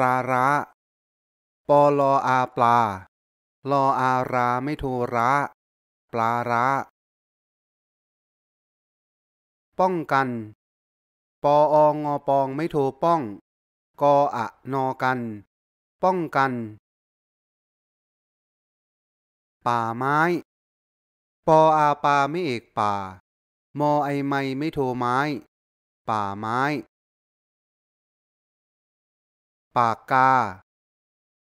ปลาระาปอลออาปลาลออาราไม่โทระาปลาระ ป้องกัน ปอองอปองไม่โทป้อง กออะนอกัน ป้องกัน ป่าไม้ ปออาปาไม่เอกป่ามอไอไม่ไม่โทไม้ ป่าไม้ปากกา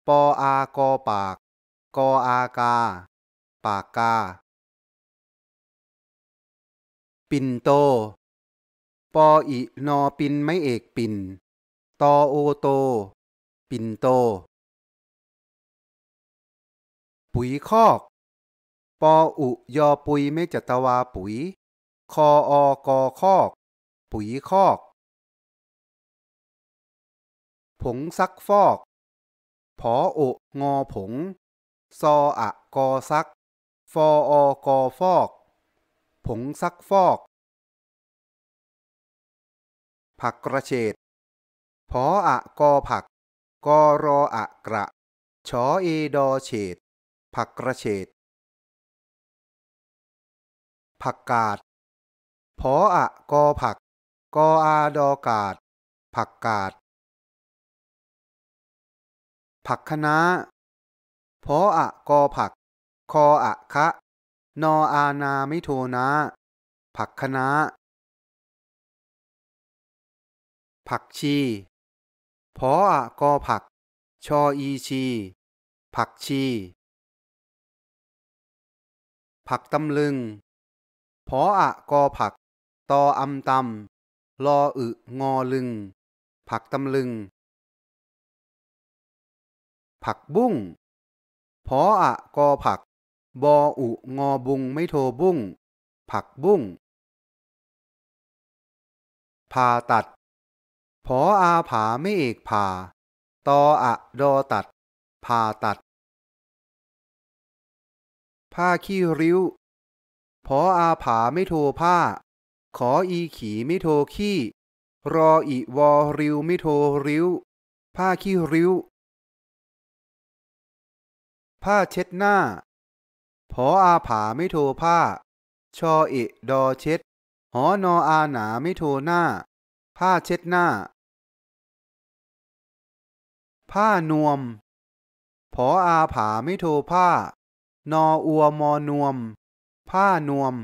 ปออากอปาก กออากา ปากกา ปินโต ปออีนอปินไม่เอกปินตอโอโต ปินโต ปุ๋ยคอก ปออุยอปุยไม่จัตวาปุ๋ย คออกอคอก ปุ๋ยคอกผงซักฟอก ผอโองอผง ซออะกอซักฟออกอฟอก ผงซักฟอก ผักกระเฉดผออะกอผัก กอรออะกระ ชอเอดอเฉด ผักกระเฉดผักกาดผออะกอผัก กออาดอกาด ผักกาดผักคะน้าพออะกอผัก คออะคะ นออานาไมโทนาผักคะน้าผักชีพออะกอผัก ชออีชี ผักชี ผักตำลึง พออะกอผัก ตออํตำลออึงอลึง ผักตำลึงผักบุ้งพออะกอผัก บออุงอบุงไม่โทบุ้ง ผักบุ้งผ่าตัด พออาผาไม่เอกผ่าตออะดอตัดผ่าตัด ผ้าขี้ริ้ว พออาผาไม่โทผ้า ขออีขีไม่โทขี้ รออีวอริ้วไม่โทริ้ว ผ้าขี้ริ้วผ้าเช็ดหน้า ผออาผาไม่โทผ้า ชออิดอเช็ด หอนออาหนาไม่โทหน้า ผ้าเช็ดหน้า ผ้านวม ผออาผาไม่โทผ้า นออัวมอนวม ผ้านวม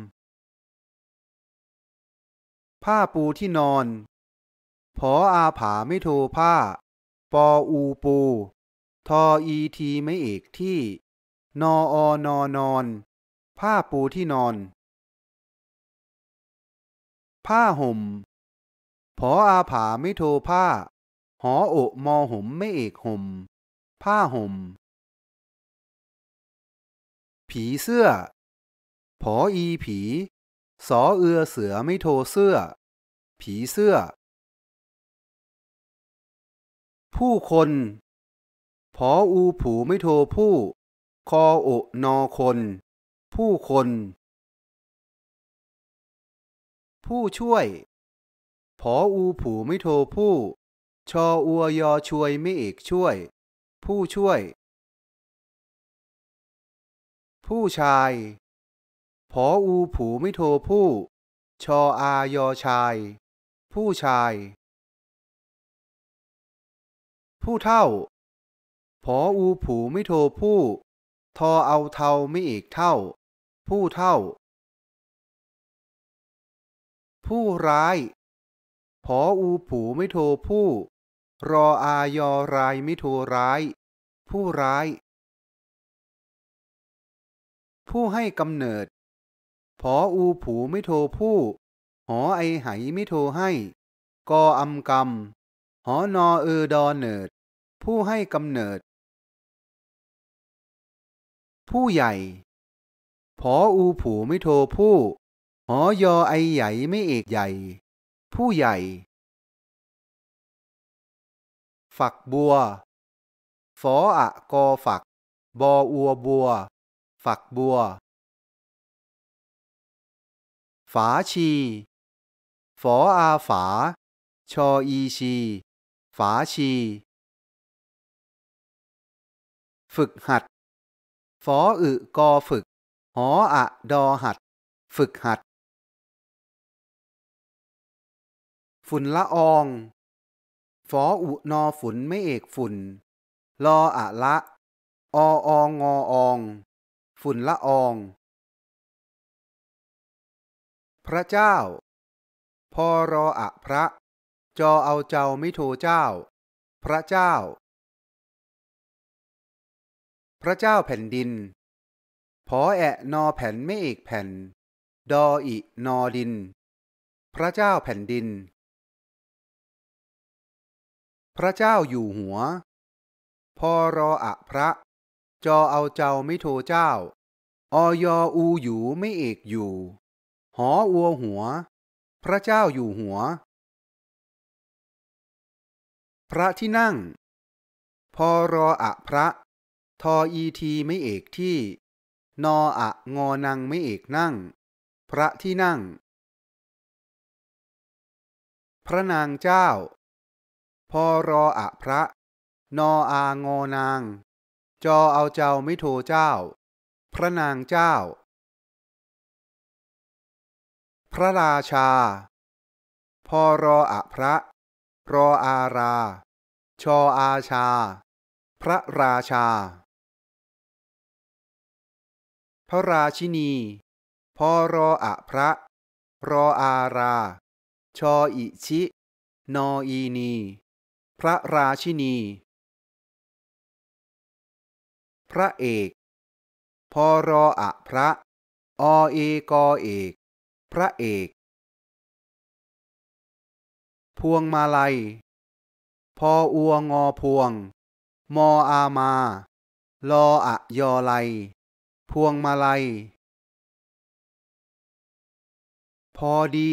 ผ้าปูที่นอน ผออาผาไม่โทผ้า ปออูปูทออีทีไม่เอกที่ นออนอนอน ผ้าปูที่นอน ผ้าห่มพออาผาไม่โทผ้า หอโอมอห่มไม่เอกห่มผ้าห่มผีเสื้อ ผออีผี สอเอือเสือไม่โทเสื้อ ผีเสื้อ ผู้คนผออูผูไม่โทผู้ คอโอนอคน ผู้คน ผู้ช่วยผออูผูไม่โทผู้ ชออัวยอช่วยไม่เอกช่วย ผู้ช่วย ผู้ชายผออูผูไม่โทผู้ ชออายอชาย ผู้ชาย ผู้เท่าผออูผูไม่โทผู้ ทอเอาเทาไม่เอกเท่า ผู้เท่า ผู้ร้ายผออูผูไม่โทผู้ รออายอรายไม่โทร้าย ผู้ร้าย ผู้ให้กำเนิดผออูผูไม่โทผู้ หอไอไหไม่โทให้กออำกรรมหอนอเออดอเนิด ผู้ให้กำเนิดผู้ใหญ่ผออูผูไม่โท ผู้ หอยอไอใหญ่ไม่เอกใหญ่ ผู้ใหญ่ ฝักบัวฝออะกอฝัก บออัวบัว ฝักบัว ฝาชี ฝออาฝา ชออีชี ฝาชี ฝึกหัดฝออึกอฝึก หออะดอหัด ฝึกหัด ฝุ่นละออง ฝออุนอฝุ่นไม่เอกฝุ่น ลออะละ ออองงออง ฝุ่นละออง พระเจ้า พอรออะพระ จอเอาเจ้าไม่โทเจ้า พระเจ้าพระเจ้าแผ่นดิน พอแอะนอแผ่นไม่เอกแผ่น ดออินอดิน พระเจ้าแผ่นดิน พระเจ้าอยู่หัว พอรออะพระ จอเอาเจ้าไม่โทเจ้า ออยออูอยู่ไม่เอกอยู่ หออัวหัว พระเจ้าอยู่หัว พระที่นั่ง พอรออะพระทออีทีไม่เอกที่ นออะงอนังไม่เอกนั่ง พระที่นั่ง พระนางเจ้าพอรออะพระ นออางอนางจอเอาเจ้าไม่โทเจ้า พระนางเจ้า พระราชาพอรออะพระ รออาราชออาชา พระราชาพระราชินีพอรออะพระ รออารา ชออิชิ นออีนี พระราชินี พระเอกพอรออะพระอเอกอเอก พระเอก พวงมาลัย พออัวงอพวง มออามาลออะยอไลพวงมาลัย พอดี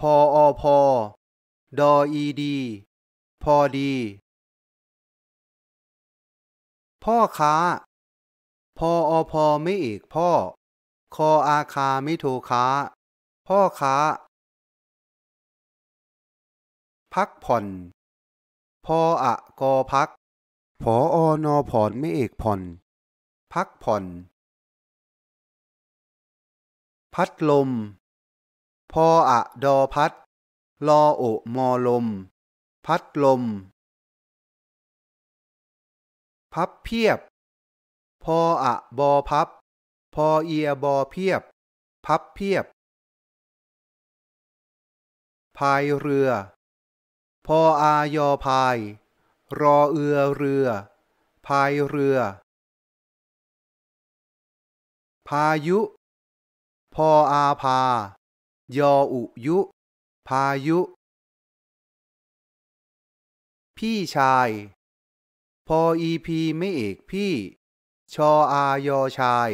พออพอดออีดี พอดี พ่อค้า พออพอไม่เอกพ่อ คออาคาไม่โทค้า พ่อค้า พักผ่อน พออะกอพัก พออนอผ่อนไม่เอกผ่อนพักผ่อน พัดลม พออะดอพัดลอโอมอลม พัดลม พับเพียบพออะบอพับ พอเอียบอเพียบ พับเพียบพายเรือ พออายอพาย รอเอือเรือพายเรือพายุ พออาพา ยออุยุ พายุ พี่ชาย พออีพีไม่เอกพี่ ชออายอชาย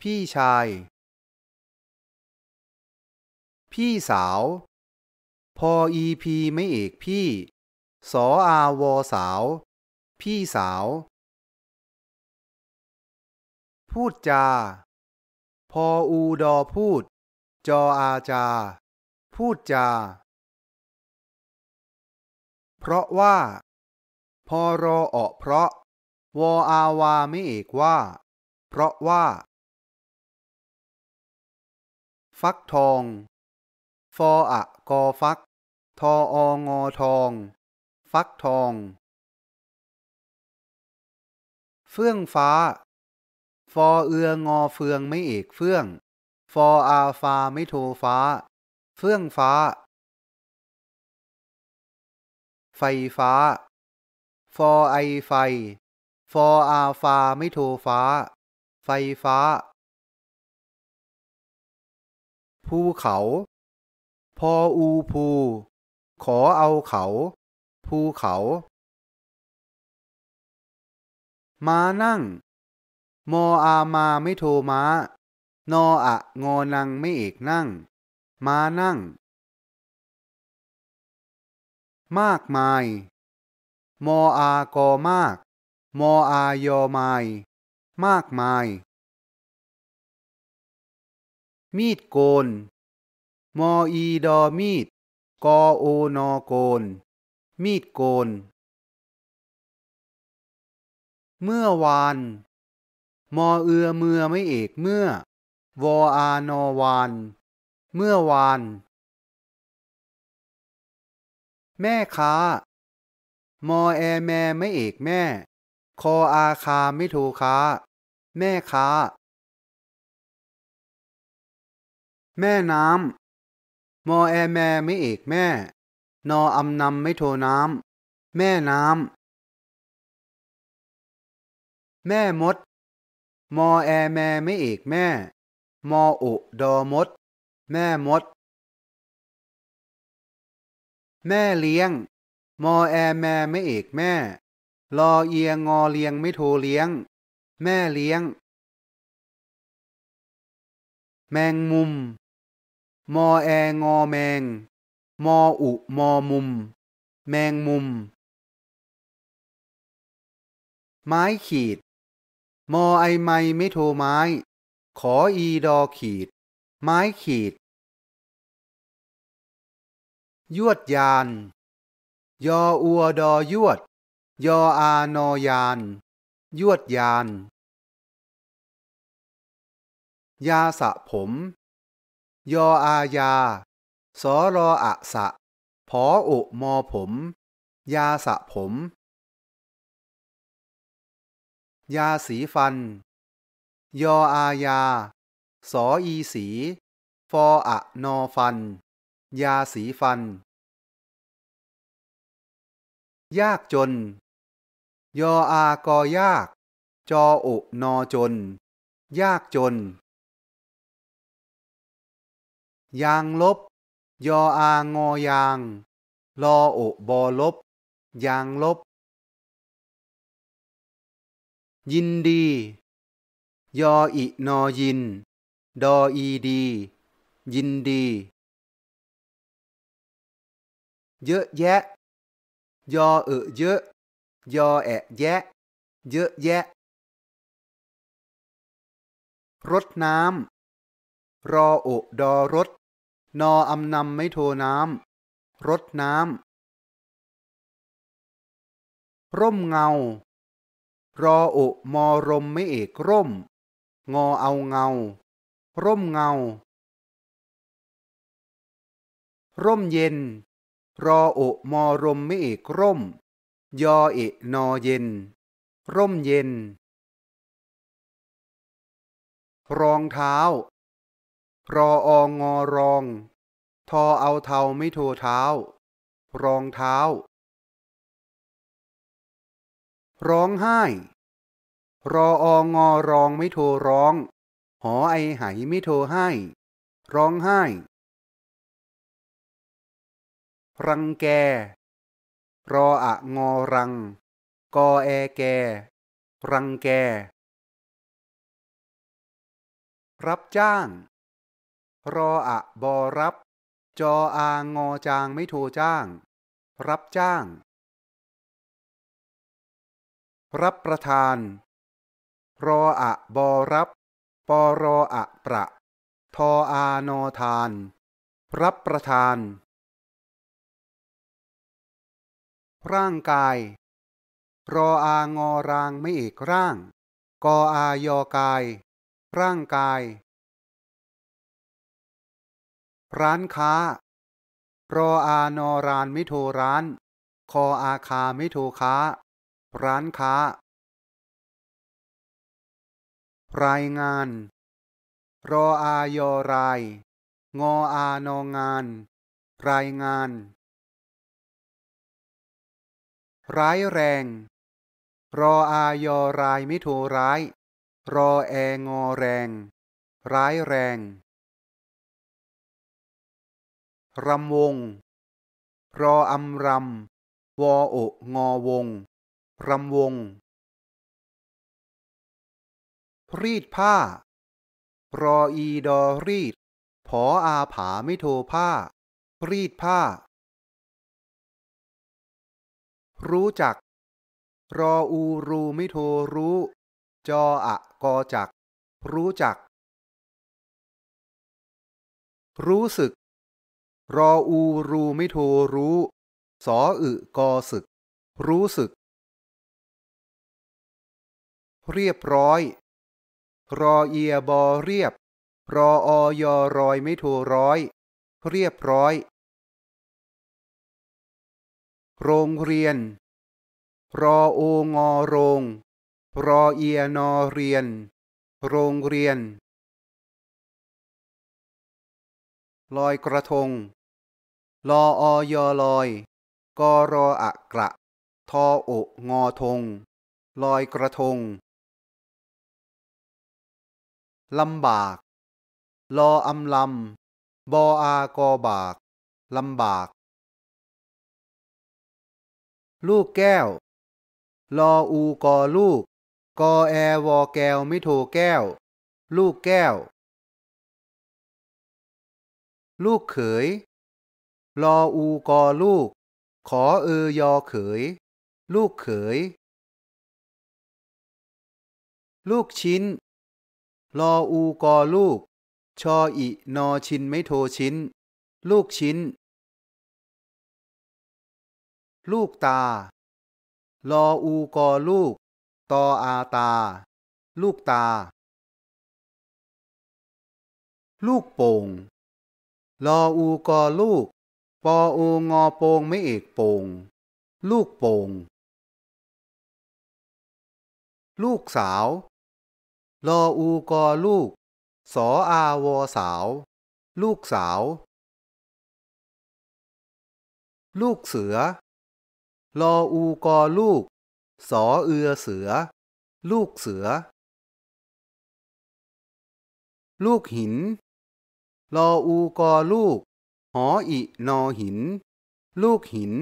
พี่ชาย พี่สาว พออีพีไม่เอกพี่ สออาวอสาว พี่สาว พูดจาพออูดอพูด จออาจา พูดจา เพราะว่า พอรออเพราะ วออาวาไม่เอกว่า เพราะว่า ฟักทอง ฟออะกอฟัก ทอองอทอง ฟักทอง เฟื่องฟ้าฟอเอืองอเฟืองไม่เอกเฟื่อง ฟออาฟาไม่โทฟ้า เฟื่องฟ้า ไฟฟ้า ฟอไอไฟ ฟออาฟาไม่โทฟ้า ไฟฟ้า ภูเขา พออูภู ขอเอาเขา ภูเขา มานั่งโมอามาไม่โทม้านออะงอนังไม่เอกนั่ง มานั่ง มากมายโมอากอมากโมอายอมายมากมาย มีดโกน มออีดอมีด กอโอนอโกน มีดโกน เมื่อวานมอเอือเมื่อไม่เอกเมื่อวออานอวานเมื่อวานแม่ค้ามอแอแม่ไม่เอกแม่คออาคาไม่โทค้า แม่ค้า แม่น้ำมอแอแม่ไม่เอกแม่ นออำนำไม่โทน้ำแม่น้ำแม่มดมอแอแม่ไม่เอกแม่ มออุดอมด แม่มด แม่เลี้ยง มอแอแม่ไม่เอกแม่รอเอียงอเลี้ยงไม่โทเลี้ยง แม่เลี้ยง แมงมุม มอแองอแมง มออุมอมุม แมงมุม ไม้ขีดมอไอไมไม่โทไม้ ขออีดอขีด ไม้ขีด ยวดยาน ยออัวดอยวด ยออานอยาน ยวดยาน ยาสะผม ยออายาสอรออะสะผออุมอผม ยาสะผมยาสีฟัน ยออายา สออีสี ฟออะนอฟัน ยาสีฟัน ยากจน ยออากอยาก จออุนอจน ยากจน ยางลบ ยออางอยางลออุบอลบ ยางลบยินดี ยออินอยิน ดออีดี ยินดี เยอะแยะ ยอเอเยอะ ยอแอะแยะ เยอะแยะรดน้ำ รอโอดอรถ นออำนำไม่โทน้ำรดน้ำ ร่มเงารออุมอรมไม่เอกร่ม งอเอาเงา ร่มเงา ร่มเย็น รออุมอรมไม่เอกร่ม ยอเอะนอเย็น ร่มเย็น รองเท้า รอองอรอง ทอเอาเทาไม่โทเท้า รองเท้าร้องไห้ รอองอรองไม่โทรร้อง หอไอไหไม่โทรให้ ร้องไห้ รังแก รออะงอรัง กอแอแก รังแก รับจ้าง รออะบอรับ จออางอจางไม่โทรจ้าง รับจ้างรับประทาน รออะบอรับปอรออะประทออานอทาน รับประทาน ร่างกาย รออางอรางไม่เอกร่าง กออายอกาย ร่างกาย ร้านค้า รออานอรานไม่โทร้าน คออาคาไม่โทค้าร้านค้า รายงาน รออายอราย งออานองาน รายงาน ร้ายแรง รออายอรายไม่ถูร้าย รอแองอแรง ร้ายแรงรำวง รออำรำวอโองอวงรำวง รีดผ้า รออีดอรีดผออาผาไม่โทผ้า รีดผ้า รู้จัก รออูรูไม่โทรู้ จออะกอจัก รู้จัก รู้สึก รออูรูไม่โทรู้ สออึกอสึก รู้สึกเรียบร้อย รอเอียบอเรียบรอออยอรอยไม่ถูร้อย เรียบร้อย โรงเรียน รอโองอโรง รอเอียนอเรียน โรงเรียน ลอยกระทง ลอออยอลอยกรออะกระทอโองอทง ลอยกระทงลำบาก ลออำลำบออากอบากลำบาก ลูกแก้ว ลออูกอลูก กอแอวอแก้วไม่โทแก้ว ลูกแก้ว ลูกเขยลออูกอลูก ขอเออยอเขย ลูกเขย ลูกชิ้นลออูกอลูก ชออินอชินไม่โทชิ้น ลูกชิ้น ลูกตา ลออูกอลูก ตออาตา ลูกตา ลูกโป่งลออูกอลูก ปออูงอโปงไม่เอกโป่งลูกโป่งลูกสาวลออูกอลูก สออาวอสาว ลูกสาว ลูกเสือ ลออูกอลูก สอเอือเสือ ลูกเสือ ลูกหิน ลออูกอลูก หออินอหิน ลูกหิน